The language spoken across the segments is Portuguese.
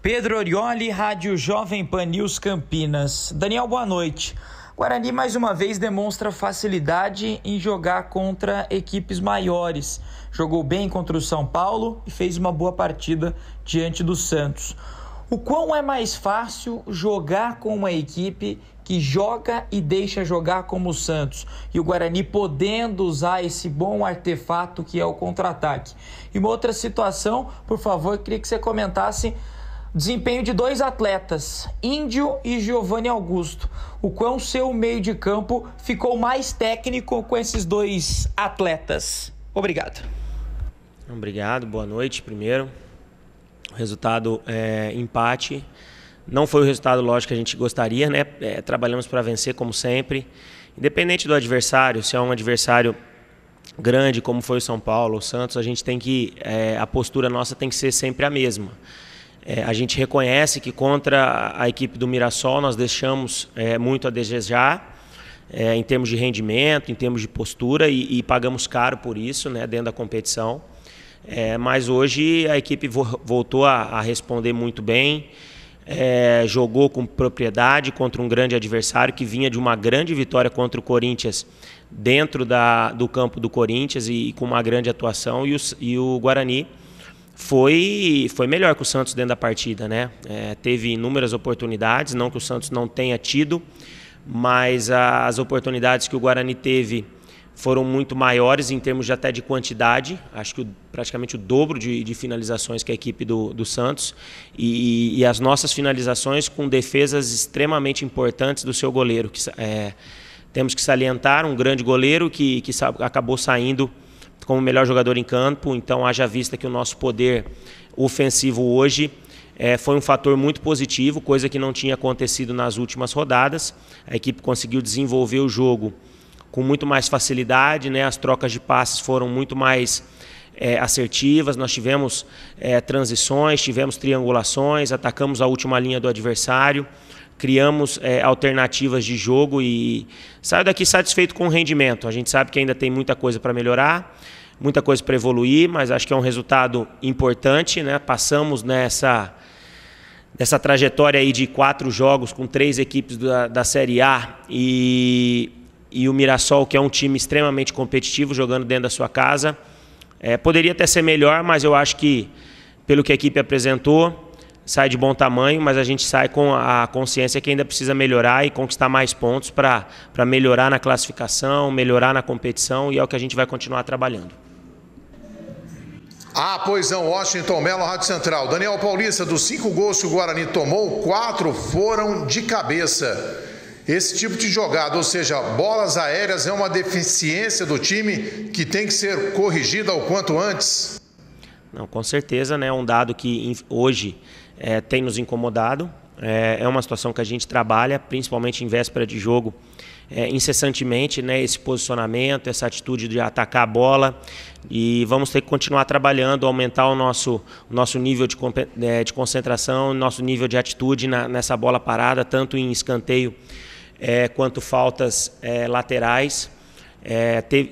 Pedro Orioli, Rádio Jovem Pan News Campinas. Daniel, boa noite. Guarani mais uma vez demonstra facilidade em jogar contra equipes maiores. Jogou bem contra o São Paulo e fez uma boa partida diante do Santos. O quão é mais fácil jogar com uma equipe que joga e deixa jogar como o Santos e o Guarani podendo usar esse bom artefato que é o contra-ataque. E uma outra situação, por favor, queria que você comentasse Desempenho de dois atletas, Índio e Giovanni Augusto. O quão seu meio de campo ficou mais técnico com esses dois atletas? Obrigado. Obrigado, boa noite primeiro. Resultado é, empate. Não foi o resultado, lógico, que a gente gostaria, né? É, trabalhamos para vencer, como sempre. Independente do adversário, se é um adversário grande, como foi o São Paulo, o Santos, a gente tem que. É, a postura nossa tem que ser sempre a mesma. É, a gente reconhece que contra a equipe do Mirassol nós deixamos é, muito a desejar é, em termos de rendimento, em termos de postura e, e pagamos caro por isso né, dentro da competição. É, mas hoje a equipe vo voltou a, a, responder muito bem, é, jogou com propriedade contra um grande adversário que vinha de uma grande vitória contra o Corinthians dentro da, do campo do Corinthians e, e com uma grande atuação e o, e o Guarani foi, foi melhor que o Santos dentro da partida, né? É, teve inúmeras oportunidades, não que o Santos não tenha tido, mas a, as oportunidades que o Guarani teve foram muito maiores em termos de até de quantidade, acho que o, praticamente o dobro de, de, finalizações que a equipe do, do Santos, e, e, as nossas finalizações com defesas extremamente importantes do seu goleiro. Que, é, temos que salientar um grande goleiro que, que acabou saindo como melhor jogador em campo, então haja vista que o nosso poder ofensivo hoje é, foi um fator muito positivo, coisa que não tinha acontecido nas últimas rodadas. A equipe conseguiu desenvolver o jogo com muito mais facilidade, né? as trocas de passes foram muito mais é, assertivas, nós tivemos é, transições, tivemos triangulações, atacamos a última linha do adversário criamos é, alternativas de jogo e saio daqui satisfeito com o rendimento. A gente sabe que ainda tem muita coisa para melhorar, muita coisa para evoluir, mas acho que é um resultado importante. Né? Passamos nessa, nessa trajetória aí de quatro jogos com três equipes da, da Série A e, e o Mirassol, que é um time extremamente competitivo, jogando dentro da sua casa. É, poderia até ser melhor, mas eu acho que, pelo que a equipe apresentou, sai de bom tamanho, mas a gente sai com a consciência que ainda precisa melhorar e conquistar mais pontos para melhorar na classificação, melhorar na competição e é o que a gente vai continuar trabalhando. Ah, pois não, é, Washington Mello, Rádio Central. Daniel Paulista, dos cinco gols que o Guarani tomou, quatro foram de cabeça. Esse tipo de jogada, ou seja, bolas aéreas, é uma deficiência do time que tem que ser corrigida o quanto antes. Não, com certeza, né? É um dado que hoje é, tem nos incomodado. É, é, uma situação que a gente trabalha, principalmente em véspera de jogo, é, incessantemente, né? Esse posicionamento, essa atitude de atacar a bola. E vamos ter que continuar trabalhando, aumentar o nosso, nosso nível de, de concentração, nosso nível de atitude na, nessa bola parada, tanto em escanteio quanto faltas laterais.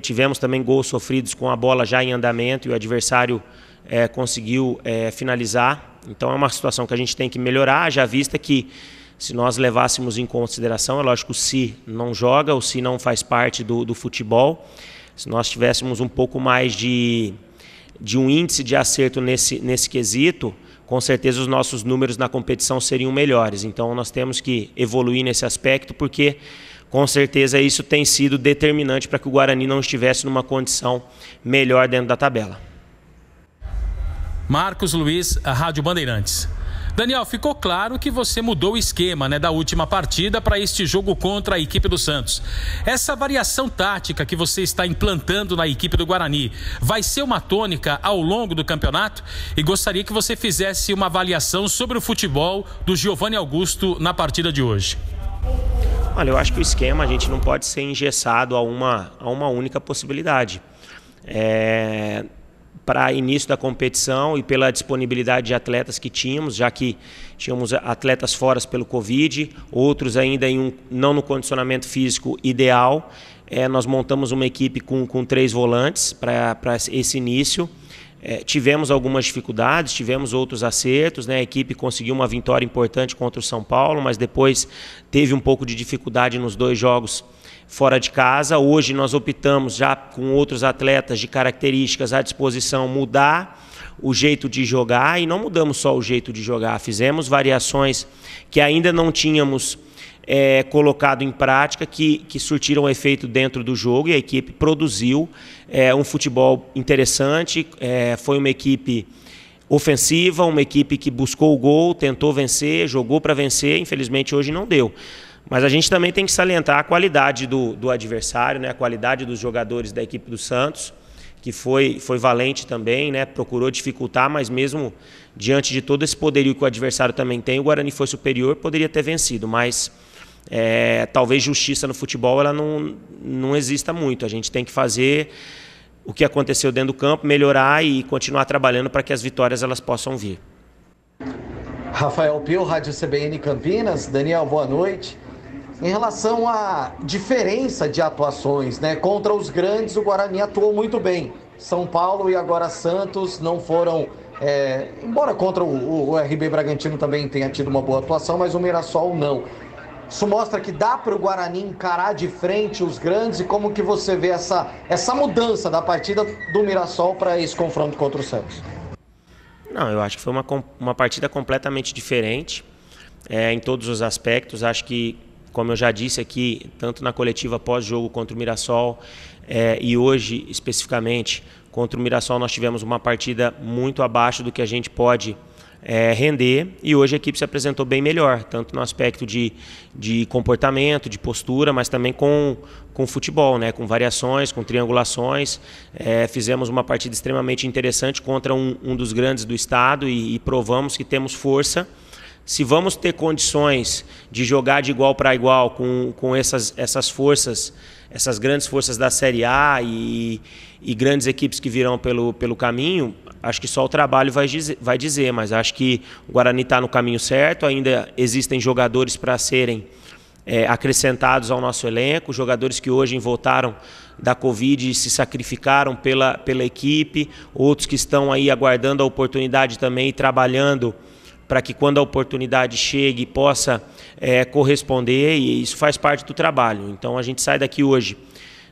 tivemos também gols sofridos com a bola já em andamento e o adversário é, conseguiu é, finalizar. Então é uma situação que a gente tem que melhorar, já vista que se nós levássemos em consideração, é lógico, o se não joga, o se não faz parte do, do futebol, se nós tivéssemos um pouco mais de, de um índice de acerto nesse, nesse quesito, com certeza os nossos números na competição seriam melhores. Então nós temos que evoluir nesse aspecto, porque com certeza isso tem sido determinante para que o Guarani não estivesse numa condição melhor dentro da tabela. Marcos Luiz, Rádio Bandeirantes. Daniel, ficou claro que você mudou o esquema né, da última partida para este jogo contra a equipe do Santos. Essa variação tática que você está implantando na equipe do Guarani vai ser uma tônica ao longo do campeonato? E gostaria que você fizesse uma avaliação sobre o futebol do Giovanni Augusto na partida de hoje. Olha, eu acho que o esquema a gente não pode ser engessado a uma, a uma única possibilidade. É, para início da competição e pela disponibilidade de atletas que tínhamos, já que tínhamos atletas fora pelo Covid, outros ainda um, não no condicionamento físico ideal. É, nós montamos uma equipe com, com três volantes para esse início. É, tivemos algumas dificuldades, tivemos outros acertos, né? a equipe conseguiu uma vitória importante contra o São Paulo, mas depois teve um pouco de dificuldade nos dois jogos fora de casa. Hoje nós optamos, já com outros atletas de características à disposição, mudar o jeito de jogar e não mudamos só o jeito de jogar, fizemos variações que ainda não tínhamos é, colocado em prática, que, que surtiram efeito dentro do jogo e a equipe produziu é, um futebol interessante. É, foi uma equipe ofensiva, uma equipe que buscou o gol, tentou vencer, jogou para vencer, infelizmente hoje não deu. Mas a gente também tem que salientar a qualidade do, do adversário, né? a qualidade dos jogadores da equipe do Santos, que foi, foi valente também, né? procurou dificultar, mas mesmo diante de todo esse poderio que o adversário também tem, o Guarani foi superior, poderia ter vencido, mas é, talvez justiça no futebol ela não, não exista muito. A gente tem que fazer o que aconteceu dentro do campo, melhorar e continuar trabalhando para que as vitórias elas possam vir. Rafael Pio, Rádio CBN Campinas. Daniel, boa noite em relação à diferença de atuações, né? Contra os grandes, o Guarani atuou muito bem. São Paulo e agora Santos não foram. É, embora contra o, o, RB Bragantino também tenha tido uma boa atuação, mas o Mirassol não. Isso mostra que dá para o Guarani encarar de frente os grandes e como que você vê essa, essa mudança da partida do Mirassol para esse confronto contra o Santos? Não, eu acho que foi uma, uma partida completamente diferente é, em todos os aspectos. Acho que como eu já disse aqui, tanto na coletiva pós-jogo contra o Mirassol é, e hoje especificamente contra o Mirassol, nós tivemos uma partida muito abaixo do que a gente pode é, render e hoje a equipe se apresentou bem melhor, tanto no aspecto de, de comportamento, de postura, mas também com, com futebol, né? com variações, com triangulações. É, fizemos uma partida extremamente interessante contra um, um dos grandes do estado e, e provamos que temos força se vamos ter condições de jogar de igual para igual com, com essas, essas forças, essas grandes forças da Série A e, e grandes equipes que virão pelo, pelo caminho, acho que só o trabalho vai dizer, vai dizer mas acho que o Guarani está no caminho certo, ainda existem jogadores para serem é, acrescentados ao nosso elenco, jogadores que hoje voltaram da Covid e se sacrificaram pela, pela equipe, outros que estão aí aguardando a oportunidade também e trabalhando para que quando a oportunidade chegue possa é, corresponder, e isso faz parte do trabalho. Então a gente sai daqui hoje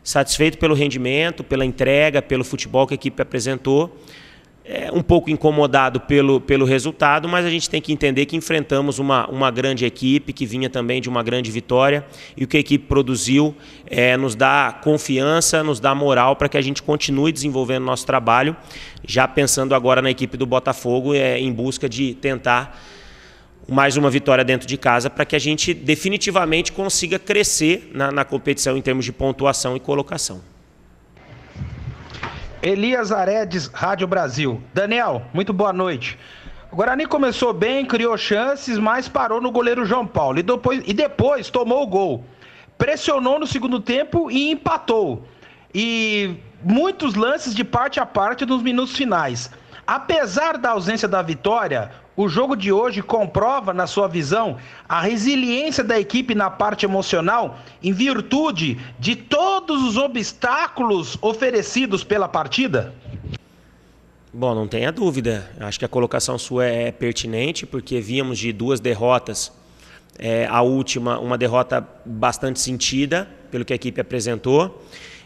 satisfeito pelo rendimento, pela entrega, pelo futebol que a equipe apresentou, é, um pouco incomodado pelo, pelo resultado, mas a gente tem que entender que enfrentamos uma, uma grande equipe que vinha também de uma grande vitória e o que a equipe produziu é, nos dá confiança, nos dá moral para que a gente continue desenvolvendo nosso trabalho, já pensando agora na equipe do Botafogo é, em busca de tentar mais uma vitória dentro de casa para que a gente definitivamente consiga crescer na, na competição em termos de pontuação e colocação. Elias Aredes, Rádio Brasil. Daniel, muito boa noite. O Guarani começou bem, criou chances, mas parou no goleiro João Paulo e depois, e depois tomou o gol. Pressionou no segundo tempo e empatou. E muitos lances de parte a parte nos minutos finais. Apesar da ausência da vitória, o jogo de hoje comprova, na sua visão, a resiliência da equipe na parte emocional em virtude de todos os obstáculos oferecidos pela partida? Bom, não tenha dúvida. Acho que a colocação sua é pertinente, porque víamos de duas derrotas. É, a última, uma derrota bastante sentida, pelo que a equipe apresentou.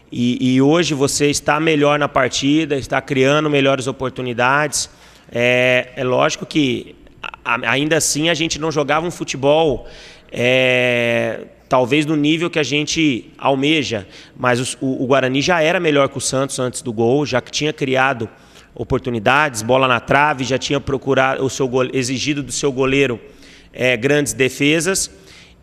E, e hoje você está melhor na partida, está criando melhores oportunidades. É, é lógico que a, ainda assim a gente não jogava um futebol. É, talvez no nível que a gente almeja, mas o, o Guarani já era melhor que o Santos antes do gol, já tinha criado oportunidades, bola na trave, já tinha procurado o seu goleiro, exigido do seu goleiro é, grandes defesas.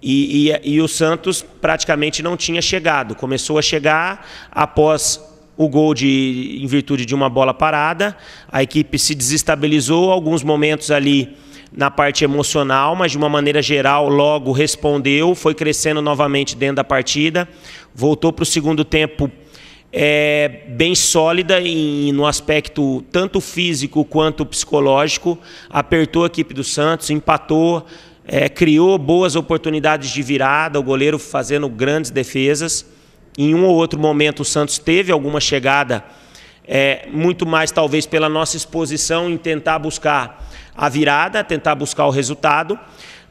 E, e, e, o Santos praticamente não tinha chegado. Começou a chegar após o gol de, em virtude de uma bola parada. A equipe se desestabilizou, alguns momentos ali na parte emocional, mas de uma maneira geral, logo respondeu, foi crescendo novamente dentro da partida, voltou para o segundo tempo é, bem sólida em, no aspecto tanto físico quanto psicológico, apertou a equipe do Santos, empatou, é, criou boas oportunidades de virada, o goleiro fazendo grandes defesas. Em um ou outro momento, o Santos teve alguma chegada, é, muito mais talvez pela nossa exposição em tentar buscar a virada, tentar buscar o resultado.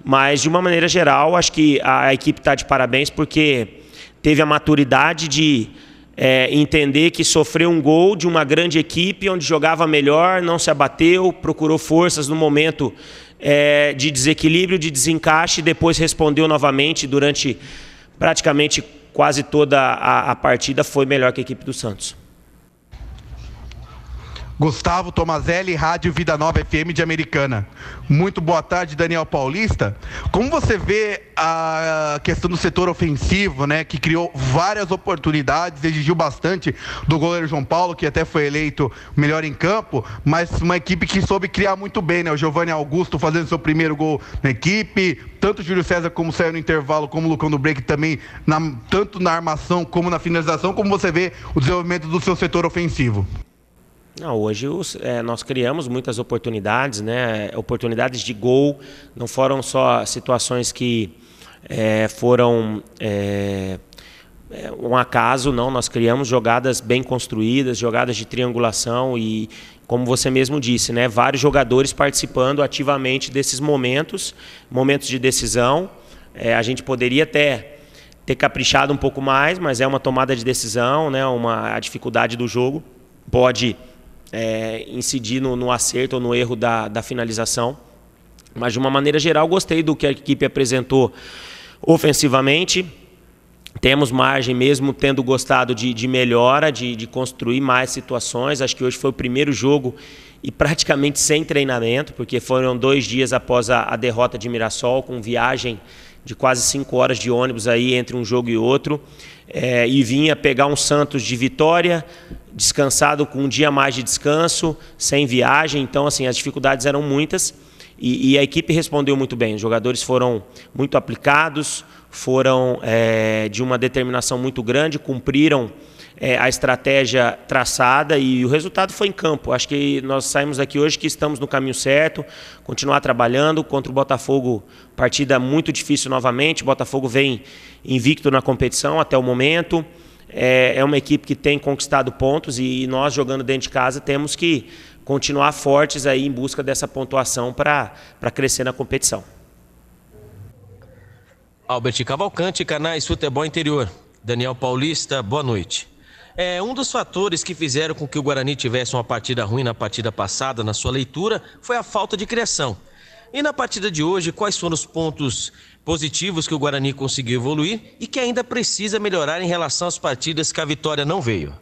Mas, de uma maneira geral, acho que a equipe está de parabéns porque teve a maturidade de é, entender que sofreu um gol de uma grande equipe onde jogava melhor, não se abateu, procurou forças no momento é, de desequilíbrio, de desencaixe, depois respondeu novamente durante praticamente quase toda a, a partida foi melhor que a equipe do Santos. Gustavo Tomazelli, Rádio Vida Nova FM de Americana. Muito boa tarde, Daniel Paulista. Como você vê a questão do setor ofensivo, né, que criou várias oportunidades, exigiu bastante do goleiro João Paulo, que até foi eleito melhor em campo, mas uma equipe que soube criar muito bem, né? O Giovanni Augusto fazendo seu primeiro gol na equipe, tanto o Júlio César como saiu no intervalo, como o Lucão do Break também, na, tanto na armação como na finalização, como você vê o desenvolvimento do seu setor ofensivo. Não, hoje os, é, nós criamos muitas oportunidades, né? oportunidades de gol, não foram só situações que é, foram é, é, um acaso, não, nós criamos jogadas bem construídas, jogadas de triangulação e, como você mesmo disse, né? vários jogadores participando ativamente desses momentos, momentos de decisão. É, a gente poderia até ter caprichado um pouco mais, mas é uma tomada de decisão, né? uma, a dificuldade do jogo pode é, incidir no, no, acerto ou no erro da, da finalização. Mas, de uma maneira geral, gostei do que a equipe apresentou ofensivamente. Temos margem, mesmo tendo gostado de, de melhora, de, de construir mais situações. Acho que hoje foi o primeiro jogo e praticamente sem treinamento, porque foram dois dias após a, a derrota de Mirassol, com viagem de quase cinco horas de ônibus aí entre um jogo e outro é, e vinha pegar um Santos de vitória, descansado com um dia mais de descanso, sem viagem. Então, assim, as dificuldades eram muitas e, e a equipe respondeu muito bem. Os jogadores foram muito aplicados, foram é, de uma determinação muito grande, cumpriram é, a estratégia traçada e o resultado foi em campo. Acho que nós saímos aqui hoje que estamos no caminho certo, continuar trabalhando contra o Botafogo, partida muito difícil novamente. O Botafogo vem invicto na competição até o momento. É, é uma equipe que tem conquistado pontos e nós jogando dentro de casa temos que continuar fortes aí em busca dessa pontuação para crescer na competição. Albert Cavalcante, Canais Futebol Interior. Daniel Paulista, boa noite. É, um dos fatores que fizeram com que o Guarani tivesse uma partida ruim na partida passada, na sua leitura, foi a falta de criação. E na partida de hoje, quais foram os pontos positivos que o Guarani conseguiu evoluir e que ainda precisa melhorar em relação às partidas que a vitória não veio?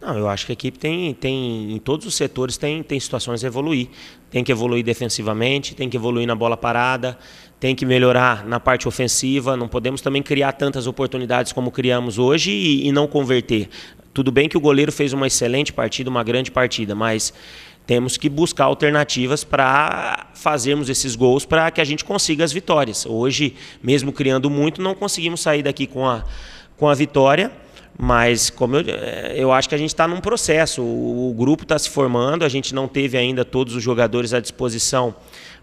Não, eu acho que a equipe tem, tem em todos os setores, tem, tem situações a evoluir. Tem que evoluir defensivamente, tem que evoluir na bola parada, tem que melhorar na parte ofensiva. Não podemos também criar tantas oportunidades como criamos hoje e, e não converter. Tudo bem que o goleiro fez uma excelente partida, uma grande partida, mas temos que buscar alternativas para fazermos esses gols para que a gente consiga as vitórias. Hoje, mesmo criando muito, não conseguimos sair daqui com a, com a vitória mas como eu, eh, eu acho que a gente está num processo, o, o grupo está se formando, a gente não teve ainda todos os jogadores à disposição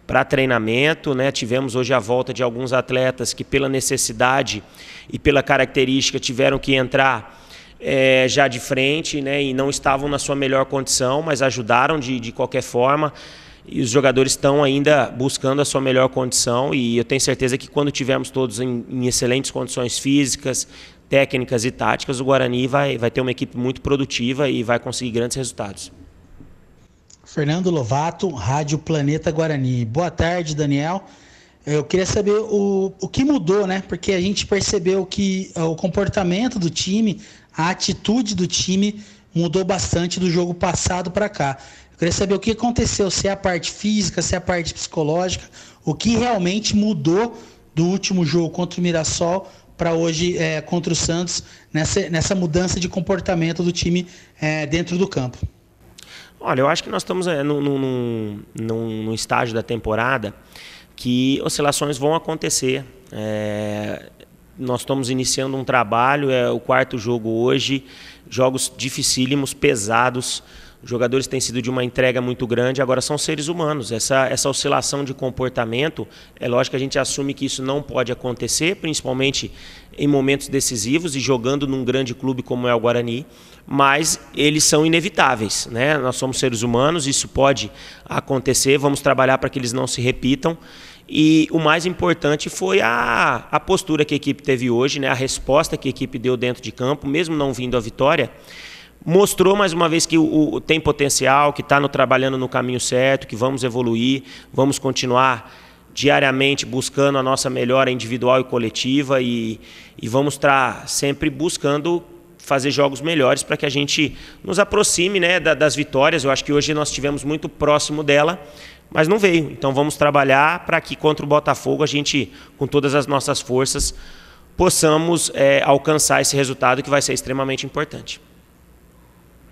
para treinamento, né? Tivemos hoje a volta de alguns atletas que pela necessidade e pela característica tiveram que entrar é, já de frente, né? E não estavam na sua melhor condição, mas ajudaram de, de qualquer forma. E os jogadores estão ainda buscando a sua melhor condição e eu tenho certeza que quando tivermos todos em, em excelentes condições físicas, técnicas e táticas, o Guarani vai, vai ter uma equipe muito produtiva e vai conseguir grandes resultados. Fernando Lovato, Rádio Planeta Guarani. Boa tarde, Daniel. Eu queria saber o, o que mudou, né? Porque a gente percebeu que eh, o comportamento do time, a atitude do time mudou bastante do jogo passado para cá. Eu queria saber o que aconteceu, se é a parte física, se é a parte psicológica, o que realmente mudou do último jogo contra o Mirassol para hoje é, contra o Santos, nessa, nessa mudança de comportamento do time é, dentro do campo? Olha, eu acho que nós estamos é, num, num, num, num estágio da temporada que oscilações vão acontecer. É, nós estamos iniciando um trabalho, é o quarto jogo hoje, jogos dificílimos, pesados. Os jogadores têm sido de uma entrega muito grande, agora são seres humanos. Essa, essa oscilação de comportamento, é lógico que a gente assume que isso não pode acontecer, principalmente em momentos decisivos e jogando num grande clube como é o Guarani, mas eles são inevitáveis, né? Nós somos seres humanos, isso pode acontecer, vamos trabalhar para que eles não se repitam. E o mais importante foi a, a postura que a equipe teve hoje, né? a resposta que a equipe deu dentro de campo, mesmo não vindo a vitória mostrou mais uma vez que o, o tem potencial, que está no, trabalhando no caminho certo, que vamos evoluir, vamos continuar diariamente buscando a nossa melhora individual e coletiva e, e vamos estar tá sempre buscando fazer jogos melhores para que a gente nos aproxime né, das vitórias. Eu acho que hoje nós estivemos muito próximo dela, mas não veio. Então vamos trabalhar para que contra o Botafogo a gente, com todas as nossas forças, possamos é, alcançar esse resultado que vai ser extremamente importante.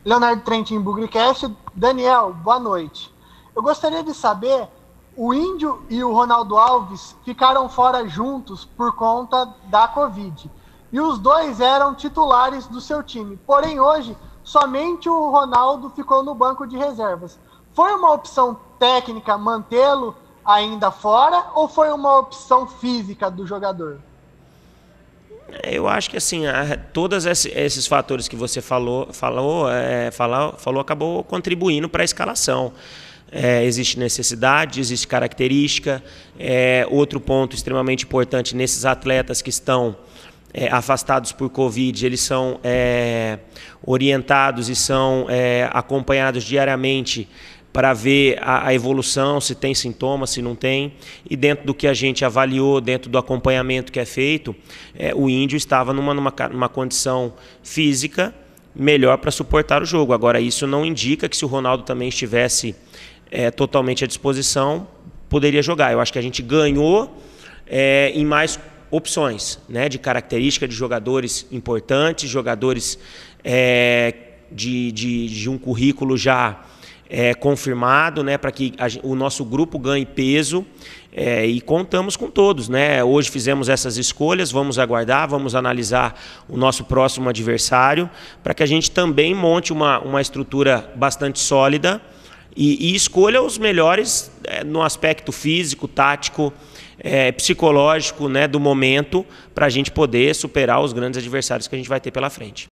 Leonardo Trentin Bugrecast. Daniel, boa noite. Eu gostaria de saber, o Índio e o Ronaldo Alves ficaram fora juntos por conta da Covid. E os dois eram titulares do seu time. Porém, hoje, somente o Ronaldo ficou no banco de reservas. Foi uma opção técnica mantê-lo ainda fora ou foi uma opção física do jogador? Eu acho que assim, a, todos esses fatores que você falou, falou, é, falou, falou acabou contribuindo para a escalação. É, existe necessidade, existe característica. É, outro ponto extremamente importante nesses atletas que estão é, afastados por Covid, eles são é, orientados e são é, acompanhados diariamente para ver a, a, evolução, se tem sintoma, se não tem. E dentro do que a gente avaliou, dentro do acompanhamento que é feito, é, o índio estava numa, numa, numa condição física melhor para suportar o jogo. Agora, isso não indica que se o Ronaldo também estivesse é, totalmente à disposição, poderia jogar. Eu acho que a gente ganhou é, em mais opções né, de característica de jogadores importantes, jogadores é, de, de, de um currículo já é, confirmado, né, para que a, o nosso grupo ganhe peso é, e contamos com todos. Né? Hoje fizemos essas escolhas, vamos aguardar, vamos analisar o nosso próximo adversário, para que a gente também monte uma, uma estrutura bastante sólida e, e escolha os melhores é, no aspecto físico, tático. É, psicológico né, do momento para a gente poder superar os grandes adversários que a gente vai ter pela frente.